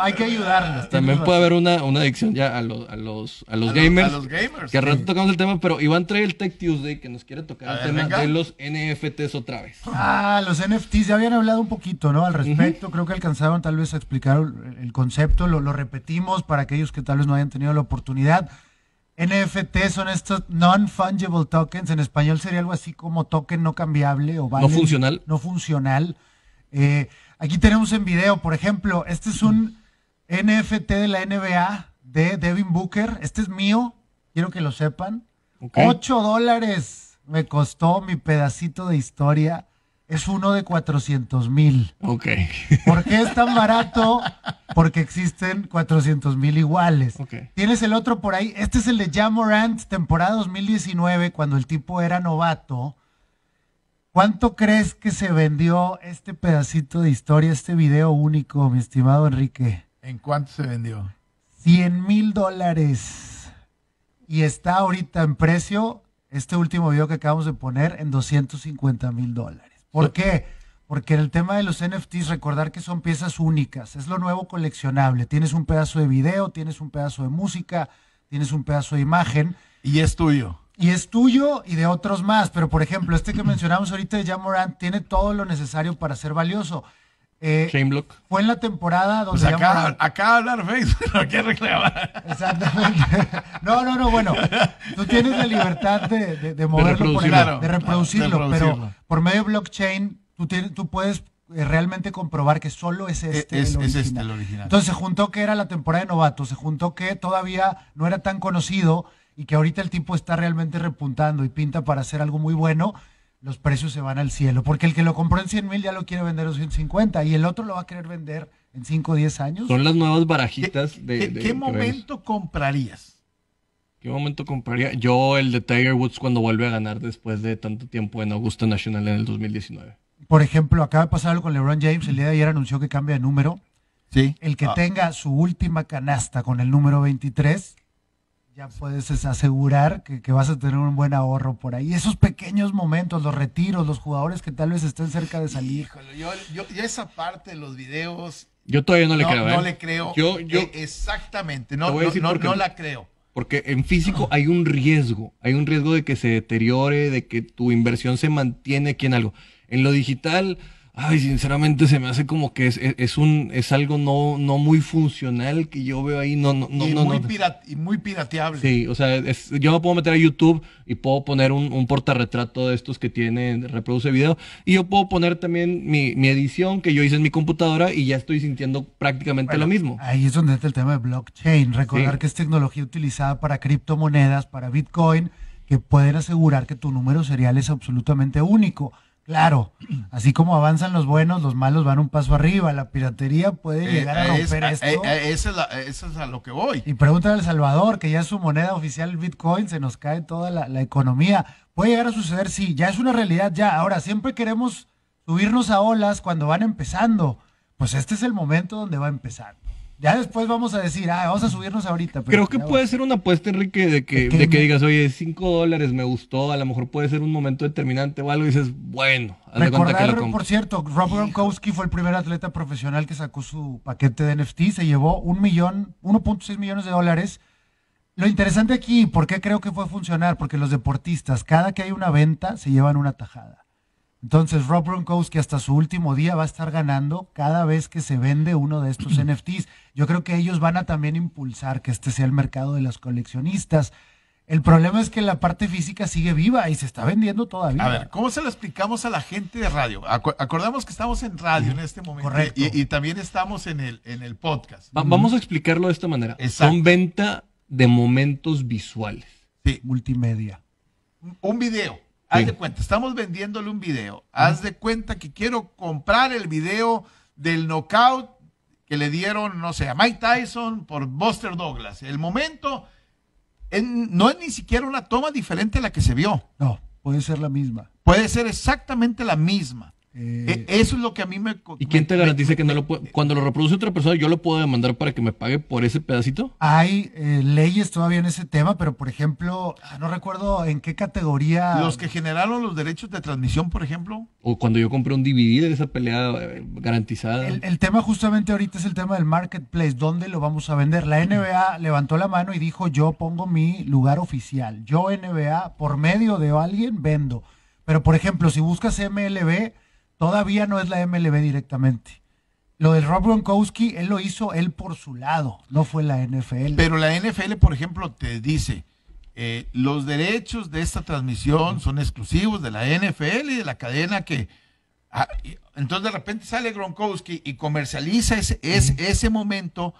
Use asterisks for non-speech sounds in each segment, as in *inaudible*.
hay que ayudarnos. También puede haber una, adicción ya a, los, a los, gamers. a los gamers. Que al rato tocamos el tema, pero Iván trae el Tech Tuesday que nos quiere tocar el tema de los NFTs otra vez. Ah, los NFTs ya habían hablado un poquito, ¿no? Al respecto, creo que alcanzaron tal vez a explicar el concepto, lo, repetimos para aquellos que tal vez no hayan tenido la oportunidad. NFTs son estos non-fungible tokens. En español sería algo así como token no cambiable o No funcional. No funcional. Eh, aquí tenemos en video, por ejemplo, este es un NFT de la NBA de Devin Booker. Este es mío, quiero que lo sepan. 8 dólares me costó mi pedacito de historia. Es uno de 400 mil. Ok. ¿Por qué es tan barato? Porque existen 400 mil iguales. Tienes el otro por ahí. Este es el de Jamorant, temporada 2019, cuando el tipo era novato. ¿Cuánto crees que se vendió este pedacito de historia, este video único, mi estimado Enrique? ¿En cuánto se vendió? 100 mil dólares. Y está ahorita en precio, este último video que acabamos de poner, en 250 mil dólares. ¿Por qué? Porque el tema de los NFTs, recordar que son piezas únicas, es lo nuevo coleccionable. Tienes un pedazo de video, tienes un pedazo de música, tienes un pedazo de imagen. Y es tuyo. Y es tuyo y de otros más. Pero, por ejemplo, este que mencionamos ahorita de Jamoran tiene todo lo necesario para ser valioso. Eh, Fue en la temporada donde. Pues acá, hablar Facebook, *laughs* no reclamar. Exactamente. *laughs* No, no, no, bueno. Tú tienes la libertad de, de, moverlo, de reproducirlo, por reproducirlo pero por medio de blockchain tú, tienes, tú puedes eh, realmente comprobar que solo es e-, este, es, este, el original. Entonces se juntó que era la temporada de novatos, se juntó que todavía no era tan conocido y que ahorita el tipo está realmente repuntando y pinta para hacer algo muy bueno los precios se van al cielo. Porque el que lo compró en 100 mil ya lo quiere vender en 150 y el otro lo va a querer vender en 5 o 10 años. Son las nuevas barajitas de, ¿qué, momento comprarías? ¿Qué momento compraría? Yo el de Tiger Woods cuando vuelve a ganar después de tanto tiempo en Augusta Nacional en el 2019. Por ejemplo, acaba de pasar algo con LeBron James. El día de ayer anunció que cambia de número. Sí. El que ah. tenga su última canasta con el número 23 ya puedes asegurar que, vas a tener un buen ahorro por ahí. Esos pequeños momentos, los retiros, los jugadores que tal vez estén cerca de salir. yo, esa parte de los videos. Yo todavía no le creo. ¿eh? No le creo. Yo, e, exactamente, no, no, no, la creo. Porque en físico hay un riesgo, hay un riesgo de que se deteriore, de que tu inversión se mantiene aquí en algo. En lo digital, Ay, sinceramente se me hace como que es, un es algo no, no muy funcional que yo veo ahí. No, no, no, y, muy pirateable. Sí, o sea, yo me puedo meter a YouTube y puedo poner un, un portarretrato de estos que tiene, reproduce video. Y yo puedo poner también mi, edición que yo hice en mi computadora y ya estoy sintiendo prácticamente lo mismo. Ahí es donde entra el tema de blockchain. Recordar que es tecnología utilizada para criptomonedas, para Bitcoin, que pueden asegurar que tu número serial es absolutamente único Claro, así como avanzan los buenos, los malos van un paso arriba. La piratería puede eh, llegar a romper esto. Eh, eh, eso, es a lo que voy. Y pregúntale a El Salvador, que ya es su moneda oficial, Bitcoin, se nos cae toda la, la, economía. Puede llegar a suceder, sí, ya es una realidad, ya. Ahora, siempre queremos subirnos a olas cuando van empezando. Pues este es el momento donde va a empezar. Ya después vamos a decir, ah, vamos a subirnos ahorita. Creo que puede ser una apuesta, Enrique, de que, digas, oye, 5 dólares me gustó, a lo mejor puede ser un momento determinante o algo, y dices, bueno, haz cuenta que por cierto, Rob Gronkowski fue el primer atleta profesional que sacó su paquete de NFT, se llevó un millón, 1.6 millones de dólares. Lo interesante aquí, ¿por qué creo que fue a funcionar? Porque los deportistas, cada que hay una venta, se llevan una tajada. Entonces, Rob Gronkowski hasta su último día va a estar ganando cada vez que se vende uno de estos *clears throat* NFTs. Yo creo que ellos van a también impulsar que este sea el mercado de los coleccionistas. El problema es que la parte física sigue viva y se está vendiendo todavía. A ver, ¿cómo se lo explicamos a la gente de radio? acordamos que estamos en radio en este momento. Correcto. Y, también estamos en el, podcast. vamos a explicarlo de esta manera. Son venta de momentos visuales. Sí. Multimedia. Un video. Haz de cuenta, estamos vendiéndole un video. Haz de cuenta que quiero comprar el video del knockout que le dieron, no sé, a Mike Tyson por Buster Douglas. El momento no es ni siquiera una toma diferente a la que se vio. No, puede ser la misma. Puede ser exactamente la misma. Eh, e-, eso es lo que a mí me... ¿Y quién te garantiza que no lo puede, Cuando lo reproduce otra persona, yo lo puedo demandar para que me pague por ese pedacito. Hay eh, leyes todavía en ese tema, pero por ejemplo, ah, no recuerdo en qué categoría... Los que generaron los derechos de transmisión, por ejemplo. O cuando yo compré un DVD de esa pelea eh, garantizada. El, el, tema justamente ahorita es el tema del marketplace, ¿dónde lo vamos a vender? La NBA levantó la mano y dijo, yo pongo mi lugar oficial. Yo NBA, por medio de alguien, vendo. Pero por ejemplo, si buscas MLB Todavía no es la MLB directamente. Lo del Rob Gronkowski, él lo hizo él por su lado, no fue la NFL. Pero la NFL, por ejemplo, te dice, eh, los derechos de esta transmisión son exclusivos de la NFL y de la cadena que... Ah, entonces de repente sale Gronkowski y comercializa ese, es, ese momento.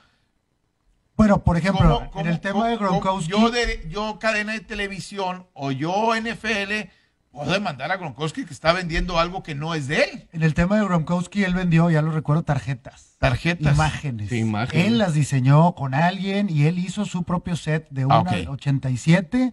Bueno, por ejemplo, en el tema de Gronkowski. Yo, de, yo cadena de televisión o yo NFL puedo demandar a Gronkowski que está vendiendo algo que no es de él. En el tema de Gronkowski, él vendió, ya lo recuerdo, tarjetas. Tarjetas. Imágenes. imágenes. Él las diseñó con alguien y él hizo su propio set de ah, una 87.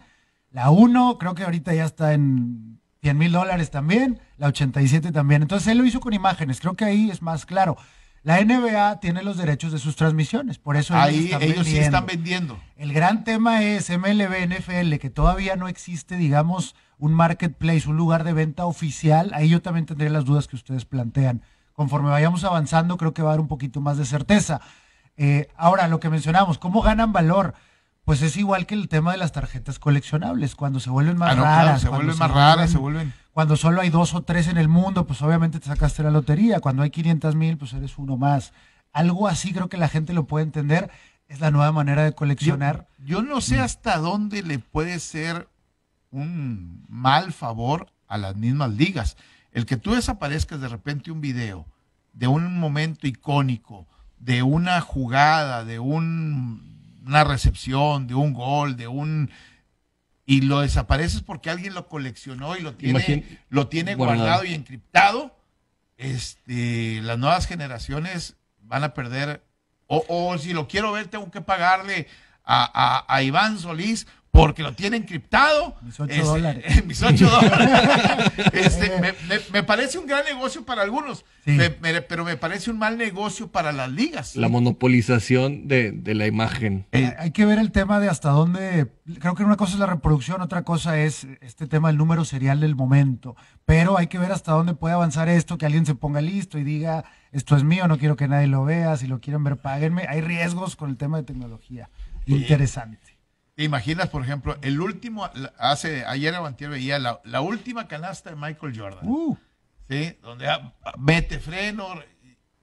La 1 creo que ahorita ya está en 100 mil dólares también. La 87 también. Entonces él lo hizo con imágenes. Creo que ahí es más claro. La NBA tiene los derechos de sus transmisiones, por eso Ahí, ellos, sí están vendiendo. El gran tema es MLB, NFL, que todavía no existe, digamos, un marketplace, un lugar de venta oficial, ahí yo también tendré las dudas que ustedes plantean. Conforme vayamos avanzando, creo que va a dar un poquito más de certeza. Eh, ahora, lo que mencionamos, ¿cómo ganan valor? Pues es igual que el tema de las tarjetas coleccionables, cuando se vuelven más raras. se vuelven más raras, se Cuando solo hay dos o tres en el mundo, pues obviamente te sacaste la lotería. Cuando hay 500 mil, pues eres uno más. Algo así creo que la gente lo puede entender. Es la nueva manera de coleccionar. yo no sé mm. hasta dónde le puede ser un mal favor a las mismas ligas. El que tú desaparezcas de repente un video de un momento icónico, de una jugada, de un, una recepción, de un gol, de un y lo desapareces porque alguien lo coleccionó y lo tiene, lo tiene guardado. y encriptado, este, las nuevas generaciones van a perder. O, si lo quiero ver, tengo que pagarle a, a Iván Solís porque lo tiene encriptado. Mis ocho dólares. *laughs* mis ocho dólares. *laughs* Este, eh. me, parece un gran negocio para algunos, pero me parece un mal negocio para las ligas. La monopolización de, la imagen. Eh. Hay que ver el tema de hasta dónde. Creo que una cosa es la reproducción, otra cosa es este tema del número serial del momento. Pero hay que ver hasta dónde puede avanzar esto, que alguien se ponga listo y diga, esto es mío, no quiero que nadie lo vea, si lo quieren ver, páguenme. Hay riesgos con el tema de tecnología. Interesante. ¿Te imaginas, por ejemplo, el último, hace, ayer antier veía la, la, última canasta de Michael Jordan? Uh. ¿Sí? Donde ah, mete freno,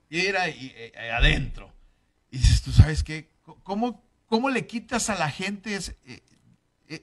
y, eh, eh, adentro. Y dices, tú sabes qué, ¿cómo, le quitas a la gente eh,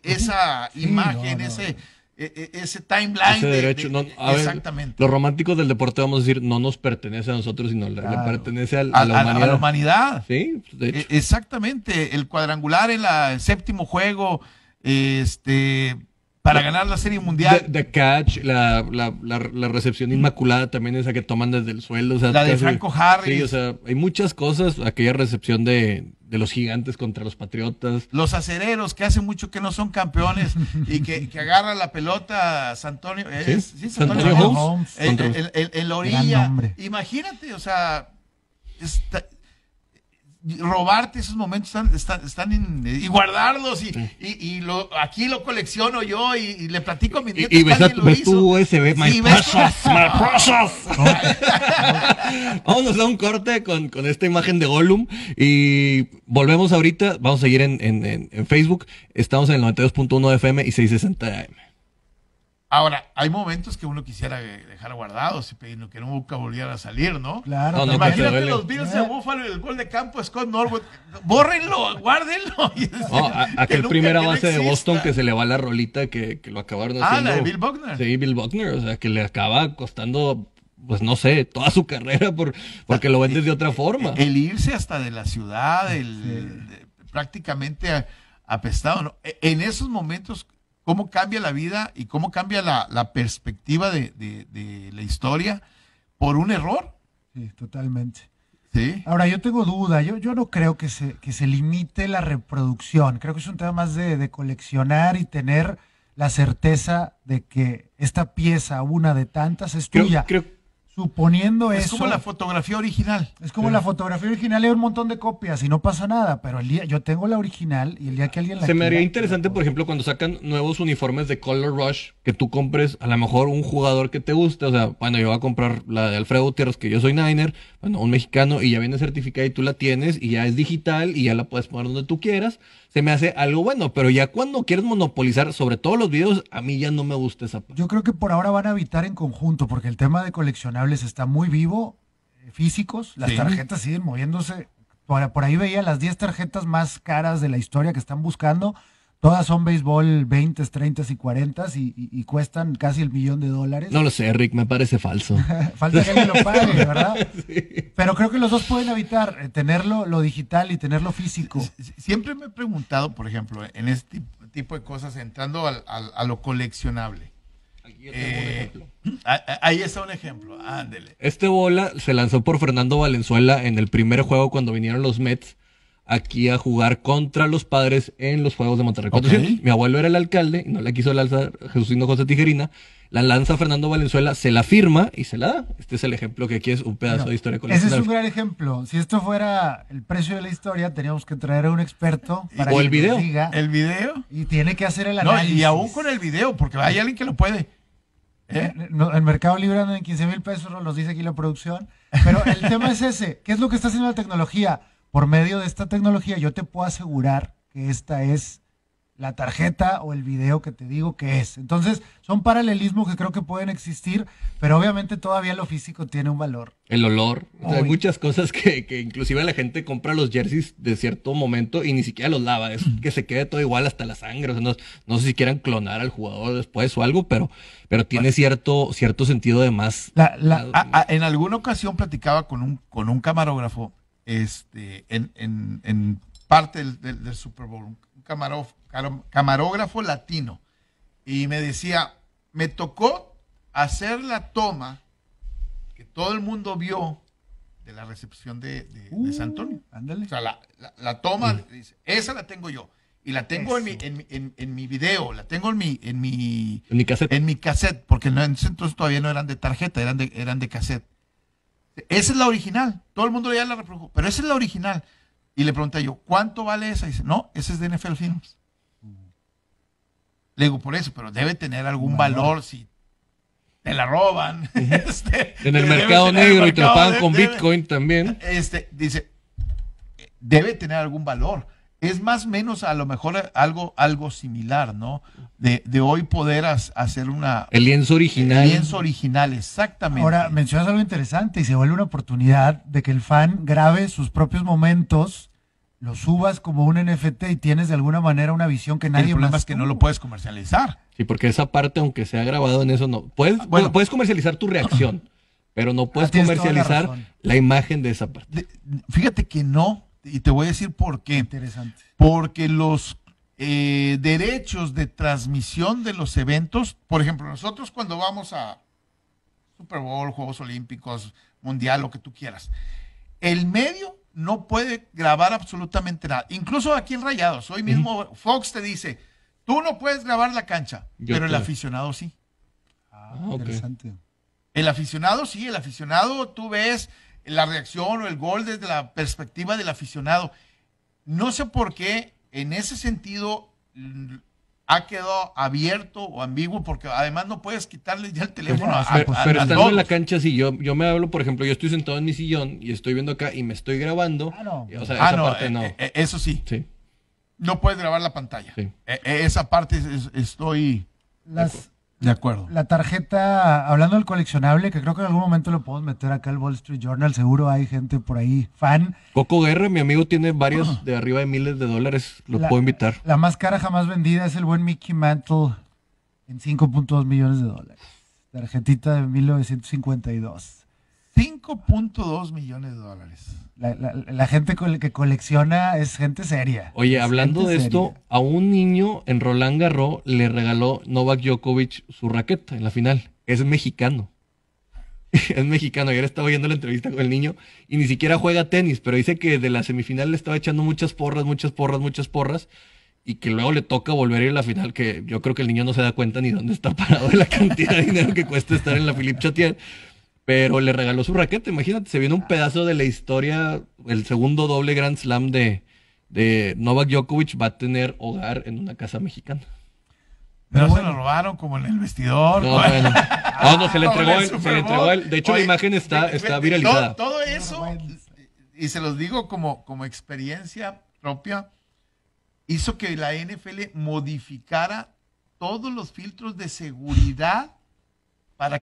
esa imagen, ese... E, e, ese timeline. Ese derecho, exactamente. los románticos del deporte, vamos a decir, no nos pertenece a nosotros, sino le pertenece a, la humanidad. Sí, e, exactamente. El cuadrangular en el séptimo juego, este, para ganar la Serie Mundial. The, Catch, la, la, la, recepción inmaculada también, esa que toman desde el suelo. la de Franco Harris. Sí, o sea, hay muchas cosas. Aquella recepción de, los gigantes contra los patriotas. Los acereros, que hace mucho que no son campeones y que, agarra la pelota Santonio. Eh, ¿Sí? Santonio, Holmes. En, la orilla. Imagínate, o sea robarte esos momentos están, están, en, eh, y guardarlos y, y, y, lo, aquí lo colecciono yo y, le platico a mi nieto. Y, ves, tu USB, my precious, *laughs* my *laughs* Vámonos a un corte con, con, esta imagen de Gollum y volvemos ahorita, vamos a seguir en, en, en Facebook, estamos en el 92.1 FM y 660 AM. Ahora, hay momentos que uno quisiera eh, dejar guardados y pedir que nunca volviera a salir, ¿no? Claro. imagínate los Bills de Buffalo y el gol de campo Scott Norwood. Bórrenlo, guárdenlo. *laughs* no, aquel primer avance de Boston que se le va la rolita que, que lo acabaron haciendo. Ah, la de Bill Buckner. Sí, Bill Buckner. O sea, que le acaba costando pues no sé, toda su carrera por, porque lo vendes de otra *laughs* forma. El, irse hasta de la ciudad, el, prácticamente apestado. ¿no? E, en esos momentos cómo cambia la vida y cómo cambia la, perspectiva de, la historia por un error. Sí, totalmente. Sí. Ahora, yo tengo duda, yo, yo no creo que se, que se limite la reproducción, creo que es un tema más de, coleccionar y tener la certeza de que esta pieza, una de tantas, es tuya. Creo suponiendo eso. Es como la fotografía original. Es como la fotografía original, hay un montón de copias y no pasa nada, pero el día, yo tengo la original y el día que alguien la Se me haría interesante, por ejemplo, cuando sacan nuevos uniformes de Color Rush, que tú compres a lo mejor un jugador que te guste, o sea, bueno, yo voy a comprar la de Alfredo Gutiérrez, que yo soy Niner, bueno, un mexicano, y ya viene certificada y tú la tienes y ya es digital y ya la puedes poner donde tú quieras, se me hace algo bueno, pero ya cuando quieres monopolizar sobre todos los videos, a mí ya no me gusta esa parte. Yo creo que por ahora van a evitar en conjunto, porque el tema de coleccionar está muy vivo, eh, físicos, las tarjetas siguen moviéndose. Por, ahí veía las 10 tarjetas más caras de la historia que están buscando. Todas son béisbol 20, 30 y 40 y, y, cuestan casi el millón de dólares. No lo sé, Rick, me parece falso. *laughs* Falta que alguien lo pague, *laughs* ¿verdad? Pero creo que los dos pueden evitar eh, tenerlo lo digital y tenerlo físico. Siempre me he preguntado, por ejemplo, en este tipo de cosas, entrando al, a lo coleccionable. Eh, ahí está un ejemplo, ándele. Este bola se lanzó por Fernando Valenzuela en el primer juego cuando vinieron los Mets aquí a jugar contra los padres en los Juegos de Monterrey. Mi abuelo era el alcalde y no le quiso lanzar ...Jesucristo José Tijerina. La lanza Fernando Valenzuela, se la firma y se la da. Este es el ejemplo que aquí es un pedazo de historia Ese es un gran ejemplo. Si esto fuera el precio de la historia, teníamos que traer a un experto para que el Nos diga, el video. Y tiene que hacer el análisis. No, y aún con el video, porque hay alguien que lo puede. Eh, ¿Eh? El Mercado Libre en 15 mil pesos, nos dice aquí la producción. Pero el *laughs* tema es ese. ¿Qué es lo que está haciendo la tecnología? Por medio de esta tecnología yo te puedo asegurar que esta es la tarjeta o el video que te digo que es. Entonces, son paralelismos que creo que pueden existir, pero obviamente todavía lo físico tiene un valor. El olor, hay muchas cosas que, que, inclusive la gente compra los jerseys de cierto momento y ni siquiera los lava, es que se quede todo igual hasta la sangre, o no, sé si quieran clonar al jugador después o algo, pero, pero tiene ah. cierto, cierto sentido de más. en alguna ocasión platicaba con un, con un camarógrafo este, en, parte del, Super Bowl, un camarógrafo, latino, y me decía, me tocó hacer la toma que todo el mundo vio de la recepción de, de, uh, San Antonio. Ándale. O sea, la, toma, esa la tengo yo. Y la tengo en mi, en, mi, video, la tengo en mi, en mi, en mi cassette. En porque en entonces todavía no eran de tarjeta, eran eran de cassette. Esa es la original. Todo el mundo ya la reprodujo, pero esa es la original. Y le pregunté yo, ¿cuánto vale esa? Y dice, no, esa es de NFL Films. Le digo, por eso, pero debe tener algún valor, si te la roban. *laughs* Este, en el mercado negro y te pagan con Bitcoin también. Este, dice, debe tener algún valor es más o menos a lo mejor algo, algo similar, ¿no? De, de hoy poder hacer una... El lienzo original. El lienzo original, exactamente. Ahora, mencionas algo interesante y se vuelve una oportunidad de que el fan grabe sus propios momentos, los subas como un NFT y tienes de alguna manera una visión que nadie... El más que no lo puedes comercializar. Sí, porque esa parte, aunque sea grabado en eso, no... Puedes, ah, bueno, puedes comercializar tu reacción, pero no puedes ah, comercializar la, imagen de esa parte. fíjate que no y te voy a decir por qué. Interesante. Porque los eh, derechos de transmisión de los eventos, por ejemplo, nosotros cuando vamos a Super Bowl, Juegos Olímpicos, Mundial, lo que tú quieras, el medio no puede grabar absolutamente nada. Incluso aquí en Rayados, hoy mismo Fox te dice, tú no puedes grabar la cancha, pero el aficionado sí. Ah, ah, interesante. El aficionado sí, el aficionado tú ves la reacción o el gol desde la perspectiva del aficionado. No sé por qué en ese sentido mm, ha quedado abierto o ambiguo, porque además no puedes quitarle ya el teléfono a, Pero, pero estando en la cancha, sí, yo, yo me hablo, por ejemplo, yo estoy sentado en mi sillón y estoy viendo acá y me estoy grabando. Ah, no. Ah, esa no. Eh, eh, eh, eso sí. No puedes grabar la pantalla. esa parte estoy... Las, de acuerdo. La tarjeta, hablando del coleccionable, que creo que en algún momento lo podemos meter acá al Wall Street Journal, seguro hay gente por ahí fan. Coco Guerra, mi amigo, tiene varios *clears throat* de arriba de miles de dólares, lo puedo invitar. La más cara jamás vendida es el buen Mickey Mantle en 5.2 millones de dólares. Tarjetita de 1952. 5.2 millones de dólares. La, gente que colecciona es gente seria. Oye, hablando de esto, a un niño en Roland Garros le regaló Novak Djokovic su raqueta en la final. Es mexicano. *laughs* es mexicano. Ayer estaba oyendo la entrevista con el niño y ni siquiera juega tenis, pero dice que de la semifinal le estaba echando muchas porras, muchas porras, muchas porras y que luego le toca volver a ir a la final, que yo creo que el niño no se da cuenta ni dónde está *laughs* parado de la cantidad de dinero que cuesta estar en la Philippe Chatier. Pero le regaló su raqueta, imagínate, se viene un pedazo de la historia, el segundo doble Grand Slam de, Novak Djokovic va a tener hogar en una casa mexicana. Pero se lo robaron como en el vestidor. No, *laughs* no, se le entregó, el, se le entregó De hecho, la imagen está, está viralizada. Todo, eso, y se los digo como, como experiencia propia, hizo que la NFL modificara todos los filtros de seguridad para que